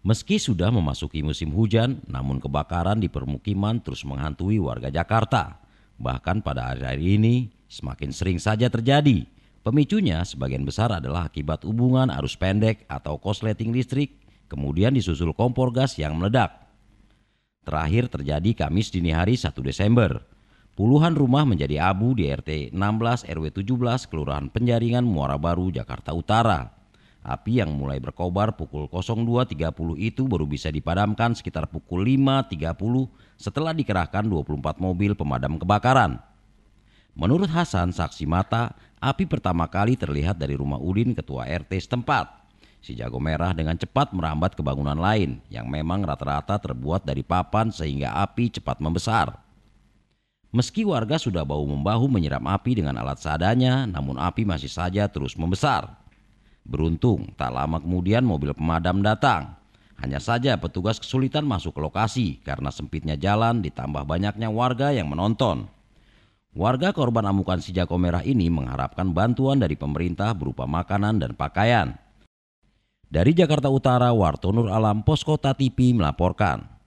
Meski sudah memasuki musim hujan, namun kebakaran di permukiman terus menghantui warga Jakarta. Bahkan pada hari-hari ini semakin sering saja terjadi. Pemicunya sebagian besar adalah akibat hubungan arus pendek atau korsleting listrik, kemudian disusul kompor gas yang meledak. Terakhir terjadi Kamis dini hari 1 Desember. Puluhan rumah menjadi abu di RT 16 RW 17 Kelurahan Penjaringan Muara Baru, Jakarta Utara. Api yang mulai berkobar pukul 02.30 itu baru bisa dipadamkan sekitar pukul 5.30 setelah dikerahkan 24 mobil pemadam kebakaran. Menurut Hasan, saksi mata, api pertama kali terlihat dari rumah Udin ketua RT setempat. Si jago merah dengan cepat merambat ke bangunan lain yang memang rata-rata terbuat dari papan sehingga api cepat membesar. Meski warga sudah bau membahu menyiram api dengan alat seadanya, namun api masih saja terus membesar. Beruntung, tak lama kemudian mobil pemadam datang. Hanya saja petugas kesulitan masuk ke lokasi karena sempitnya jalan ditambah banyaknya warga yang menonton. Warga korban amukan si jago merah ini mengharapkan bantuan dari pemerintah berupa makanan dan pakaian. Dari Jakarta Utara, Wartonur Alam, Posko TV melaporkan.